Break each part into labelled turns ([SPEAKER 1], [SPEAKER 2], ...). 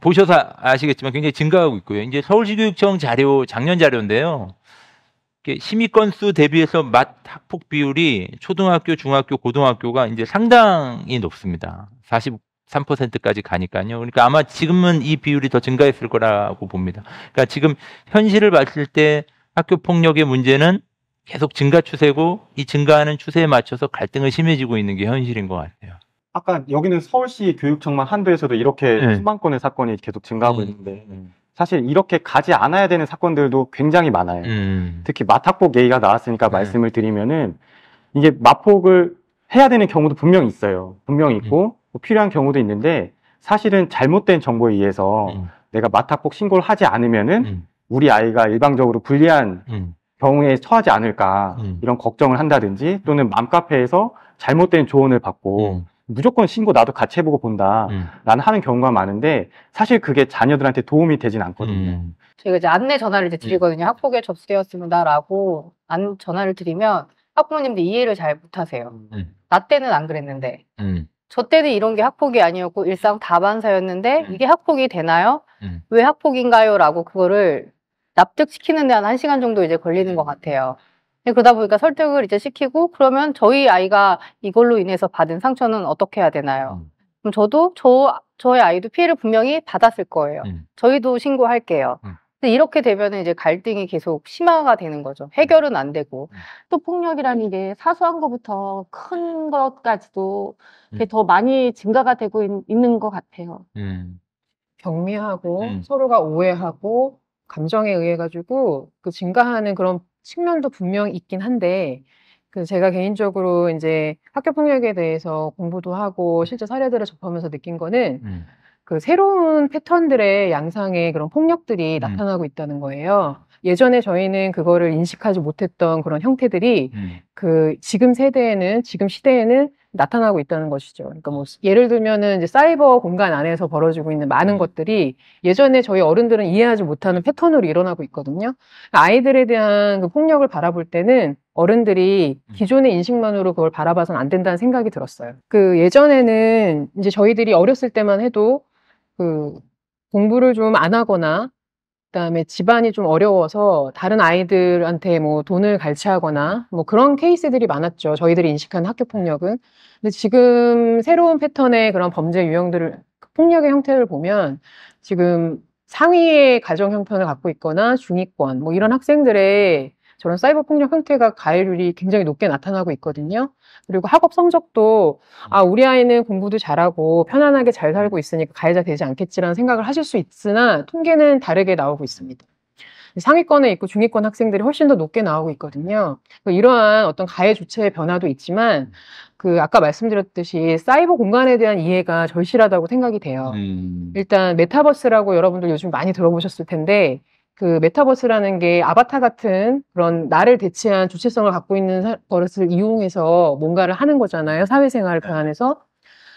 [SPEAKER 1] 보셔서 아시겠지만 굉장히 증가하고 있고요. 이제 서울시교육청 자료 작년 자료인데요. 심의 건수 대비해서 맛 학폭 비율이 초등학교, 중학교, 고등학교가 이제 상당히 높습니다. 43%까지 가니까요. 그러니까 아마 지금은 이 비율이 더 증가했을 거라고 봅니다. 그러니까 지금 현실을 봤을 때 학교 폭력의 문제는 계속 증가 추세고 이 증가하는 추세에 맞춰서 갈등을 심해지고 있는 게 현실인 것 같아요.
[SPEAKER 2] 아까 여기는 서울시 교육청만 한도에서도 이렇게 네. 수만 건의 사건이 계속 증가하고 음. 있는데 음. 사실 이렇게 가지 않아야 되는 사건들도 굉장히 많아요. 음. 특히 마탁복 얘기가 나왔으니까 네. 말씀을 드리면은 이게 마폭을 해야 되는 경우도 분명히 있어요. 분명히 있고 음. 뭐 필요한 경우도 있는데 사실은 잘못된 정보에 의해서 음. 내가 마탁복 신고를 하지 않으면은 우리 아이가 일방적으로 불리한 경우에 처하지 않을까 이런 걱정을 한다든지 또는 맘카페에서 잘못된 조언을 받고 음. 무조건 신고 나도 같이 해보고 본다라는 음. 하는 경우가 많은데 사실 그게 자녀들한테 도움이 되진 않거든요. 음.
[SPEAKER 3] 저희가 이제 안내 전화를 이제 음. 드리거든요. 학폭에 접수되었습니다라고 안 전화를 드리면 학부모님들 이해를 잘 못하세요. 음. 나 때는 안 그랬는데 음. 저 때는 이런 게 학폭이 아니었고 일상 다반사였는데 음. 이게 학폭이 되나요? 왜 학폭인가요?라고 그거를 납득시키는 데한 1시간 정도 이제 걸리는 것 같아요. 네, 그러다 보니까 설득을 이제 시키고 그러면 저희 아이가 이걸로 인해서 받은 상처는 어떻게 해야 되나요? 음. 그럼 저도 저 저희 아이도 피해를 분명히 받았을 거예요. 음. 저희도 신고할게요. 음. 근데 이렇게 되면 이제 갈등이 계속 심화가 되는 거죠. 해결은 안 되고 음. 음. 또 폭력이라는 게
[SPEAKER 4] 사소한 것부터 큰 것까지도 음. 더 많이 증가가 되고 있,
[SPEAKER 5] 는것 같아요. 경미하고 서로가 오해하고 감정에 의해 가지고 그 증가하는 그런 측면도 분명 있긴 한데 그 제가 개인적으로 인제 학교 폭력에 대해서 공부도 하고 실제 사례들을 접하면서 느낀 거는 음. 그 새로운 패턴들의 양상의 그런 폭력들이 음. 나타나고 있다는 거예요. 예전에 저희는 그거를 인식하지 못했던 그런 형태들이 음. 그 지금 세대에는 지금 시대에는 나타나고 있다는 것이죠. 그러니까 뭐 예를 들면은 이제 사이버 공간 안에서 벌어지고 있는 많은 음. 것들이 예전에 저희 어른들은 이해하지 못하는 패턴으로 일어나고 있거든요. 그러니까 아이들에 대한 그 폭력을 바라볼 때는 어른들이 음. 기존의 인식만으로 그걸 바라봐선 안 된다는 생각이 들었어요. 그 예전에는 이제 저희들이 어렸을 때만 해도 그 공부를 좀 안 하거나 그다음에 집안이 좀 어려워서 다른 아이들한테 뭐 돈을 갈취하거나 뭐 그런 케이스들이 많았죠. 저희들이 인식한 학교 폭력은. 근데 지금 새로운 패턴의 그런 범죄 유형들을 폭력의 형태를 보면 지금 상위의 가정 형편을 갖고 있거나 중위권 뭐 이런 학생들의 저런 사이버 폭력 형태가 가해율이 굉장히 높게 나타나고 있거든요. 그리고 학업 성적도 아 우리 아이는 공부도 잘하고 편안하게 잘 살고 있으니까 가해자 되지 않겠지라는 생각을 하실 수 있으나 통계는 다르게 나오고 있습니다. 상위권에 있고 중위권 학생들이 훨씬 더 높게 나오고 있거든요. 그러니까 이러한 어떤 가해 주체의 변화도 있지만 그 아까 말씀드렸듯이 사이버 공간에 대한 이해가 절실하다고 생각이 돼요. 음. 일단 메타버스라고 여러분들 요즘 많이 들어보셨을 텐데 그 메타버스라는 게 아바타 같은 그런 나를 대체한 주체성을 갖고 있는 버릇을 이용해서 뭔가를 하는 거잖아요. 사회생활을 변환해서. 네.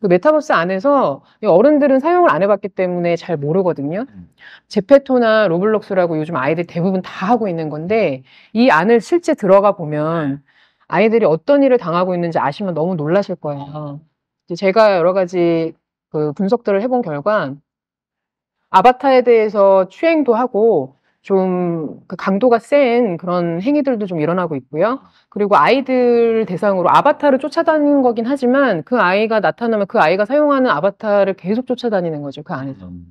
[SPEAKER 5] 그 메타버스 안에서 어른들은 사용을 안 해봤기 때문에 잘 모르거든요. 음. 제페토나 로블록스라고 요즘 아이들 대부분 다 하고 있는 건데 이 안을 실제 들어가 보면 네. 아이들이 어떤 일을 당하고 있는지 아시면 너무 놀라실 거예요. 아. 제가 여러 가지 그 분석들을 해본 결과 아바타에 대해서 추행도 하고 좀 그 강도가 센 그런 행위들도 좀 일어나고 있고요. 그리고 아이들 대상으로 아바타를 쫓아다니는 거긴 하지만 그 아이가 나타나면 그 아이가 사용하는 아바타를 계속 쫓아다니는 거죠. 그 안에서. 음.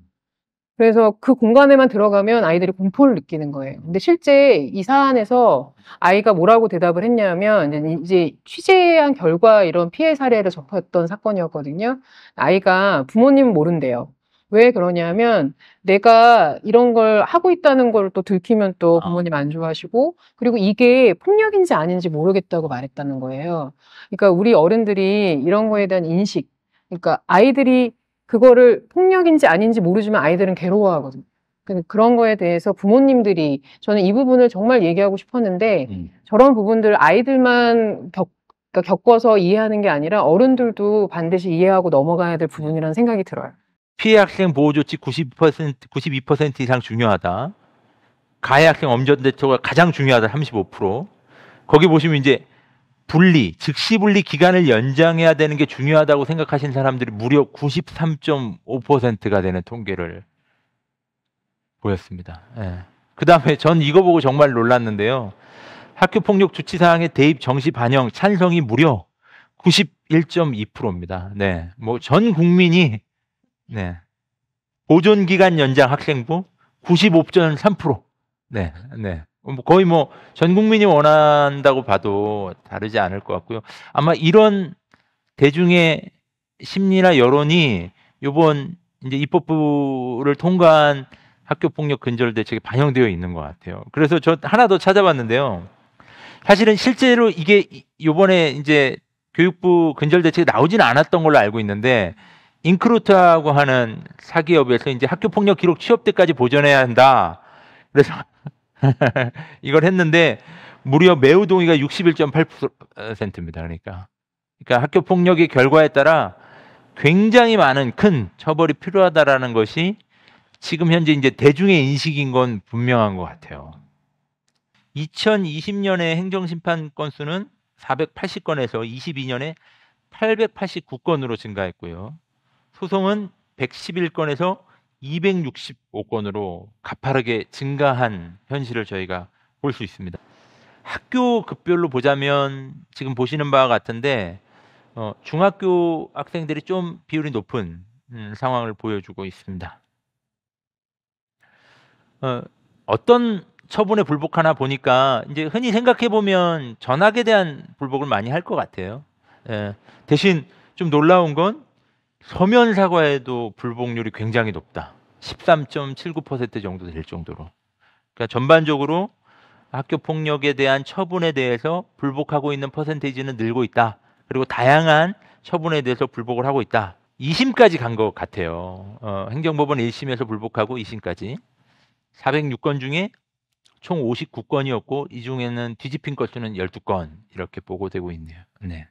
[SPEAKER 5] 그래서 그 공간에만 들어가면 아이들이 공포를 느끼는 거예요. 근데 실제 이 사안에서 아이가 뭐라고 대답을 했냐면 이제 취재한 결과 이런 피해 사례를 접했던 사건이었거든요. 아이가 부모님 모른대요. 왜 그러냐면 내가 이런 걸 하고 있다는 걸 또 들키면 또 아. 부모님 안 좋아하시고 그리고 이게 폭력인지 아닌지 모르겠다고 말했다는 거예요. 그러니까 우리 어른들이 이런 거에 대한 인식, 그러니까 아이들이 그거를 폭력인지 아닌지 모르지만 아이들은 괴로워하거든요. 그런 거에 대해서 부모님들이 저는 이 부분을 정말 얘기하고 싶었는데 음. 저런 부분들 아이들만 겪, 그러니까 겪어서 이해하는 게 아니라 어른들도 반드시 이해하고 넘어가야 될 부분이라는 생각이 들어요.
[SPEAKER 1] 피해 학생 보호 조치 92% 92% 이상 중요하다. 가해 학생 엄전 대처가 가장 중요하다 35%. 거기 보시면 이제 분리, 즉시 분리 기간을 연장해야 되는 게 중요하다고 생각하신 사람들이 무려 93.5%가 되는 통계를 보였습니다. 예. 그 다음에 전 이거 보고 정말 놀랐는데요. 학교 폭력 조치 사항의 대입 정시 반영 찬성이 무려 91.2%입니다. 네. 뭐 전 국민이 네. 보존 기간 연장 학생부 95.3%. 네. 네. 어, 뭐 거의 뭐 전 국민이 원한다고 봐도 다르지 않을 것 같고요. 아마 이런 대중의 심리나 여론이 요번 이제 입법부를 통과한 학교 폭력 근절 대책에 반영되어 있는 것 같아요. 그래서 저 하나 더 찾아봤는데요. 사실은 실제로 이게 요번에 이제 교육부 근절 대책이 나오지는 않았던 걸로 알고 있는데 인크루트하고 하는 사기업에서 이제 학교 폭력 기록 취업 때까지 보존해야 한다. 그래서 이걸 했는데 무려 매우 동의가 61.8%입니다. 그러니까 그러니까 학교 폭력의 결과에 따라 굉장히 많은 큰 처벌이 필요하다라는 것이 지금 현재 이제 대중의 인식인 건 분명한 것 같아요. 2020년에 행정심판 건수는 480건에서 22년에 889건으로 증가했고요. 소송은 111건에서 265건으로 가파르게 증가한 현실을 저희가 볼 수 있습니다. 학교 급별로 보자면 지금 보시는 바와 같은데 어, 중학교 학생들이 좀 비율이 높은 음, 상황을 보여주고 있습니다. 어, 어떤 처분에 불복하나 보니까 이제 흔히 생각해 보면 전학에 대한 불복을 많이 할 것 같아요. 예, 대신 좀 놀라운 건 서면 사과에도 불복률이 굉장히 높다. 13.79% 정도 될 정도로. 그러니까 전반적으로 학교 폭력에 대한 처분에 대해서 불복하고 있는 퍼센테이지는 늘고 있다. 그리고 다양한 처분에 대해서 불복을 하고 있다. 2심까지 간 것 같아요. 어, 행정법원 1심에서 불복하고 2심까지. 406건 중에 총 59건이었고 이 중에는 뒤집힌 것수는 12건 이렇게 보고되고 있네요. 네.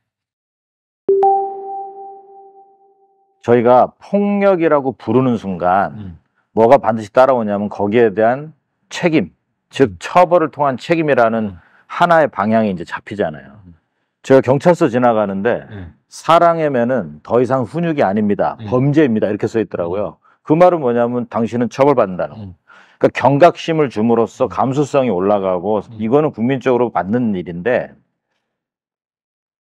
[SPEAKER 2] 저희가 폭력이라고 부르는 순간 음. 뭐가 반드시 따라오냐면 거기에 대한 책임, 즉 음. 처벌을 통한 책임이라는 음. 하나의 방향이 이제 잡히잖아요. 제가 경찰서 지나가는데 음. 사랑의 매는 더 이상 훈육이 아닙니다. 범죄입니다. 이렇게 써 있더라고요. 그 말은 뭐냐면 당신은 처벌받는다는 거. 그러니까 경각심을 줌으로써 감수성이 올라가고 이거는 국민적으로 맞는 일인데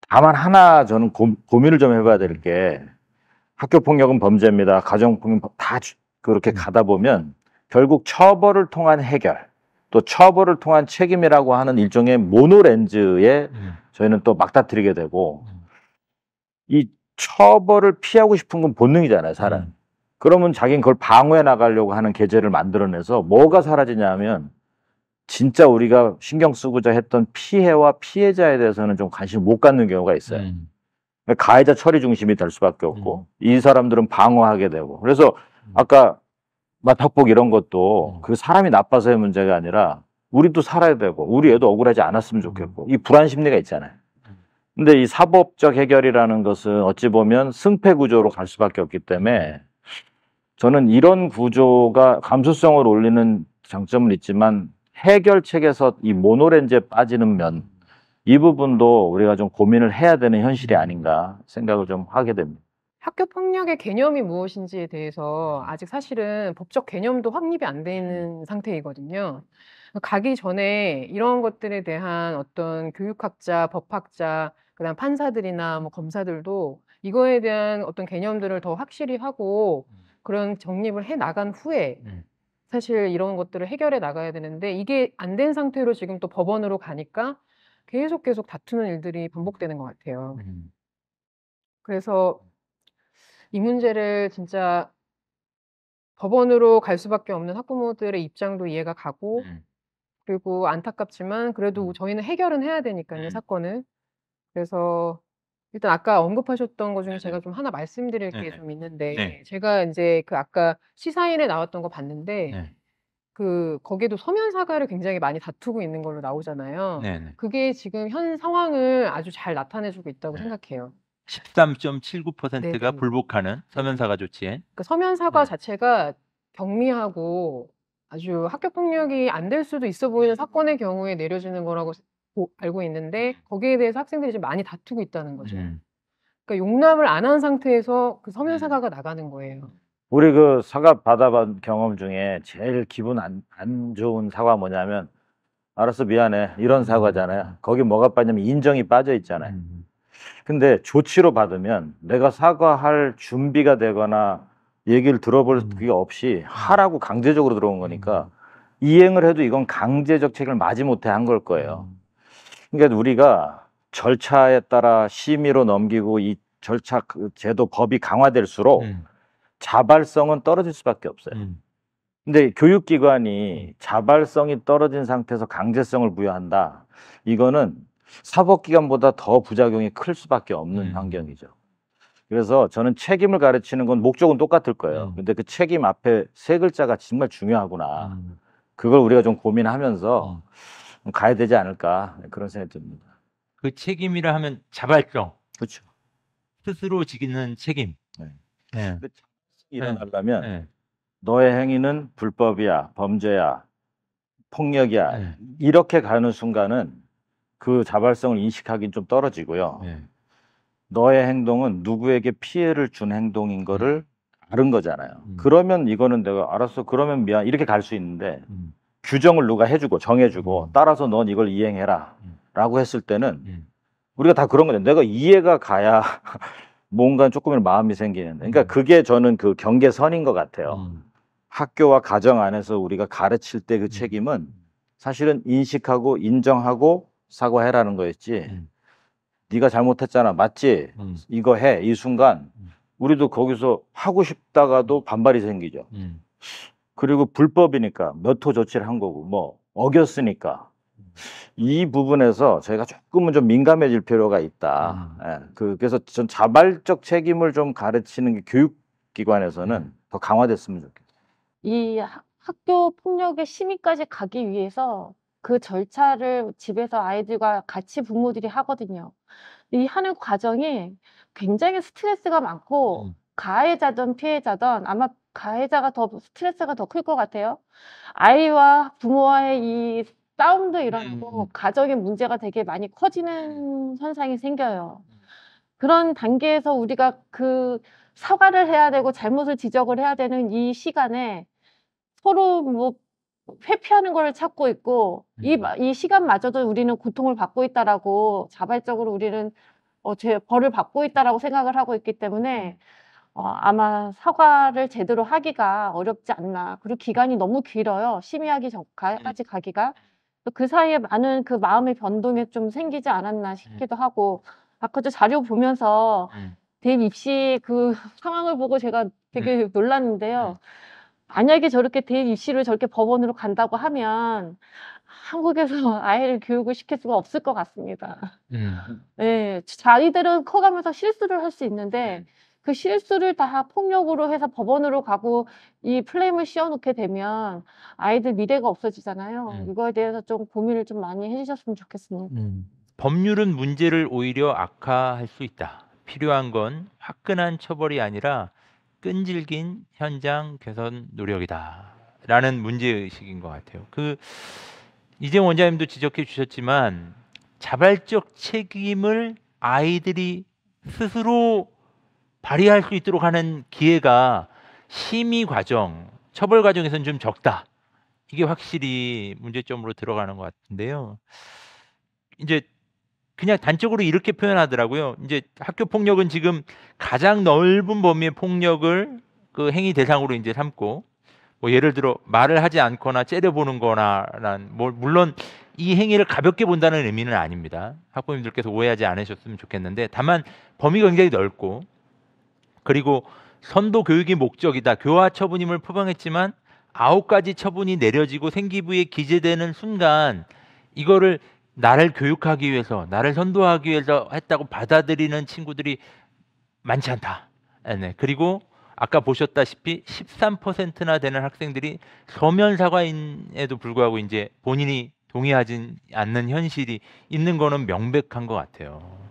[SPEAKER 2] 다만 하나 저는 고, 민을좀 해봐야 될게 학교 폭력은 범죄입니다. 가정 폭력 다 그렇게 음. 가다 보면 결국 처벌을 통한 해결 또 처벌을 통한 책임이라고 하는 일종의 모노렌즈에 음. 저희는 또막다트리게 되고 음. 이 처벌을 피하고 싶은 건 본능이잖아요, 사람. 그러면 자기는 그걸 방어해 나가려고 하는 계제를 만들어내서 뭐가 사라지냐면 진짜 우리가 신경 쓰고자 했던 피해와 피해자에 대해서는 좀 관심 못 갖는 경우가 있어요. 음. 가해자 처리 중심이 될 수밖에 없고 음. 이 사람들은 방어하게 되고 그래서 음. 아까 막탁복 이런 것도 음. 그 사람이 나빠서의 문제가 아니라 우리도 살아야 되고 우리 애도 억울하지 않았으면 좋겠고 음. 이 불안 심리가 있잖아요. 근데 이 사법적 해결이라는 것은 어찌 보면 승패 구조로 갈 수밖에 없기 때문에 저는 이런 구조가 감수성을 올리는 장점은 있지만 해결책에서 이 모노렌즈에 빠지는 면이 부분도 우리가 좀 고민을 해야 되는 현실이 아닌가 생각을 좀 하게 됩니다.
[SPEAKER 5] 학교 폭력의 개념이 무엇인지에 대해서 아직 사실은 법적 개념도 확립이 안 되는 상태이거든요. 가기 전에 이런 것들에 대한 어떤 교육학자, 법학자, 그다음 판사들이나 뭐 검사들도 이거에 대한 어떤 개념들을 더 확실히 하고 그런 정립을 해 나간 후에 네. 사실 이런 것들을 해결해 나가야 되는데 이게 안 된 상태로 지금 또 법원으로 가니까 계속 계속 다투는 일들이 반복되는 것 같아요. 음. 그래서 이 문제를 진짜 법원으로 갈 수밖에 없는 학부모들의 입장도 이해가 가고 음. 그리고 안타깝지만 그래도 음. 저희는 해결은 해야 되니까요 사건을 그래서 일단 아까 언급하셨던 것 중에 제가 좀 하나 말씀드릴 게좀 네. 있는데 네. 제가 이제 그 아까 시사인에 나왔던 거 봤는데 네. 그거기도 서면 사과를 굉장히 많이 다투고 있는 걸로 나오잖아요. 네네. 그게 지금 현 상황을 아주 잘 나타내주고 있다고 네. 생각해요.
[SPEAKER 1] 13.79%가 네네. 불복하는 네. 서면 사과 조치에 그
[SPEAKER 5] 그러니까 서면 사과 네. 자체가 경미하고 아주 학교 폭력이 안 될 수도 있어 보이는 네. 사건의 경우에 내려지는 거라고 알고 있는데 네. 거기에 대해서 학생들이 지금 많이 다투고 있다는 거죠. 음. 그러니까 용납을 안 한 상태에서 그 서면 사과가 나가는 거예요.
[SPEAKER 2] 우리 그 사과 받아본 경험 중에 제일 기분 안, 안 좋은 사과 뭐냐면 알았어 미안해 이런 음. 사과잖아요. 거기 뭐가 빠지냐면 인정이 빠져 있잖아요. 음. 근데 조치로 받으면 내가 사과할 준비가 되거나 얘기를 들어볼 그게 음. 없이 하라고 강제적으로 들어온 거니까 이행을 해도 이건 강제적 책을 마지 못해 한 걸 거예요. 그러니까 우리가 절차에 따라 심의로 넘기고 이 절차 그 제도 법이 강화될수록 음. 자발성은 떨어질 수밖에 없어요. 음. 근데 교육기관이 음. 자발성이 떨어진 상태에서 강제성을 부여한다. 이거는 사법기관보다 더 부작용이 클 수밖에 없는 음. 환경이죠. 그래서 저는 책임을 가르치는 건 목적은 똑같을 거예요. 음. 근데 그 책임 앞에 세 글자가 정말 중요하구나. 음. 그걸 우리가 좀 고민하면서 어. 가야 되지 않을까 그런 생각이 듭니다.
[SPEAKER 1] 그 책임이라 하면
[SPEAKER 2] 자발성. 그렇죠.
[SPEAKER 1] 스스로 지키는 책임. 네.
[SPEAKER 2] 네. 예. 일어나려면 네. 너의 행위는 불법이야, 범죄야, 폭력이야. 네. 이렇게 가는 순간은 그 자발성을 인식하기는 좀 떨어지고요. 네. 너의 행동은 누구에게 피해를 준 행동인 거를 음. 아른 거잖아요. 음. 그러면 이거는 내가 알았어. 그러면 미안. 이렇게 갈 수 있는데 음. 규정을 누가 해주고 정해주고 음. 따라서 넌 이걸 이행해라. 음. 라고 했을 때는 우리가 다 그런 거죠. 내가 이해가 가야 뭔가 조금이라도 마음이 생기는. 그러니까 음. 그게 저는 그 경계선인 것 같아요. 음. 학교와 가정 안에서 우리가 가르칠 때그 음. 책임은 사실은 인식하고 인정하고 사과해라는 거였지. 음. 네가 잘못했잖아. 맞지? 음. 이거 해. 이 순간 음. 우리도 거기서 하고 싶다가도 반발이 생기죠. 음. 그리고 불법이니까 몇 호 조치를 한 거고 뭐 어겼으니까 이 부분에서 저희가 조금은 좀 민감해질 필요가 있다. 음. 예, 그, 그래서 전 자발적 책임을 좀 가르치는 게 교육기관에서는 음. 더 강화됐으면 좋겠어요.
[SPEAKER 4] 이 학- 학교 폭력의 심의까지 가기 위해서 그 절차를 집에서 아이들과 같이 부모들이 하거든요. 이 하는 과정이 굉장히 스트레스가 많고 음. 가해자든 피해자든 아마 가해자가 더 스트레스가 더 클 것 같아요. 아이와 부모와의 이 싸움도 일어나고 음. 가정의 문제가 되게 많이 커지는 음. 현상이 생겨요. 음. 그런 단계에서 우리가 그 사과를 해야 되고 잘못을 지적을 해야 되는 이 시간에 서로 뭐 회피하는 걸 찾고 있고 이, 음. 이 시간마저도 우리는 고통을 받고 있다라고 자발적으로 우리는 어, 죄, 벌을 받고 있다라고 생각을 하고 있기 때문에 어, 아마 사과를 제대로 하기가 어렵지 않나. 그리고 기간이 너무 길어요. 심의하기 전까지 가기가. 그 사이에 많은 그 마음의 변동이 좀 생기지 않았나 음. 싶기도 하고 아까저 자료 보면서 음. 대입 입시 그 상황을 보고 제가 되게 음. 놀랐는데요. 음. 만약에 저렇게 대입 입시를 저렇게 법원으로 간다고 하면 한국에서 아이를 교육을 시킬 수가 없을 것 같습니다. 음. 네, 자기들은 커가면서 실수를 할 수 있는데 그 실수를 다 폭력으로 해서 법원으로 가고 이 플레임을 씌워놓게 되면 아이들 미래가 없어지잖아요. 음. 이거에 대해서 좀 고민을 좀 많이 해주셨으면 좋겠습니다.
[SPEAKER 1] 음. 법률은 문제를 오히려 악화할 수 있다. 필요한 건 화끈한 처벌이 아니라 끈질긴 현장 개선 노력이다. 라는 문제의식인 것 같아요. 그이제 원장님도 지적해 주셨지만 자발적 책임을 아이들이 스스로 발휘할 수 있도록 하는 기회가 심의 과정, 처벌 과정에서는 좀 적다. 이게 확실히 문제점으로 들어가는 것 같은데요. 이제 그냥 단적으로 이렇게 표현하더라고요. 이제 학교 폭력은 지금 가장 넓은 범위의 폭력을 그 행위 대상으로 이제 삼고 뭐 예를 들어 말을 하지 않거나 째려보는 거나란 뭐 물론 이 행위를 가볍게 본다는 의미는 아닙니다. 학부모님들께서 오해하지 않으셨으면 좋겠는데 다만 범위가 굉장히 넓고 그리고 선도 교육이 목적이다. 교화 처분임을 표방했지만 아홉 가지 처분이 내려지고 생기부에 기재되는 순간 이거를 나를 교육하기 위해서 나를 선도하기 위해서 했다고 받아들이는 친구들이 많지 않다. 네. 그리고 아까 보셨다시피 13%나 되는 학생들이 서면 사과인에도 불구하고 이제 본인이 동의하지 않는 현실이 있는 거는 명백한 것 같아요.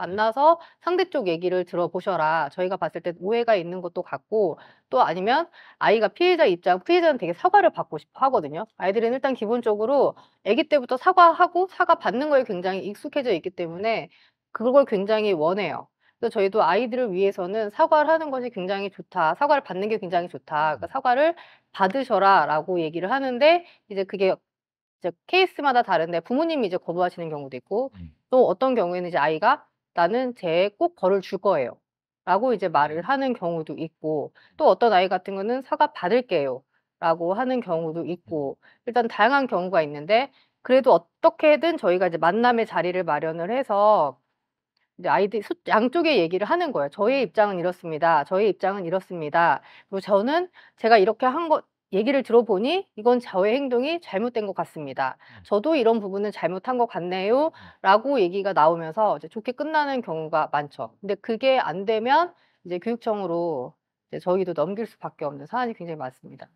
[SPEAKER 3] 만나서 상대 쪽 얘기를 들어보셔라. 저희가 봤을 때 오해가 있는 것도 같고 또 아니면 아이가 피해자 입장, 피해자는 되게 사과를 받고 싶어 하거든요. 아이들은 일단 기본적으로 아기 때부터 사과하고 사과 받는 거에 굉장히 익숙해져 있기 때문에 그걸 굉장히 원해요. 그래서 저희도 아이들을 위해서는 사과를 하는 것이 굉장히 좋다. 사과를 받는 게 굉장히 좋다. 그러니까 음. 사과를 받으셔라 라고 얘기를 하는데 이제 그게 이제 케이스마다 다른데 부모님이 이제 거부하시는 경우도 있고 음. 또 어떤 경우에는 이제 아이가 나는 쟤꼭 벌을 줄 거예요. 라고 이제 말을 음. 하는 경우도 있고 또 음. 어떤 아이 같은 거는 사과 받을게요. 라고 하는 경우도 있고 음. 일단 다양한 경우가 있는데 그래도 어떻게든 저희가 이제 만남의 자리를 마련을 해서 이제 아이들 소- 양쪽의 얘기를 하는 거예요. 저희 입장은 이렇습니다. 저희 입장은 이렇습니다. 그리고 저는 제가 이렇게 한 것, 얘기를 들어보니 이건 저의 행동이 잘못된 것 같습니다. 음. 저도 이런 부분은 잘못한 것 같네요. 음. 라고 얘기가 나오면서 이제 좋게 끝나는 경우가 많죠. 근데 그게 안 되면 이제 교육청으로 이제 저희도 넘길 수밖에 없는 사안이 굉장히 많습니다.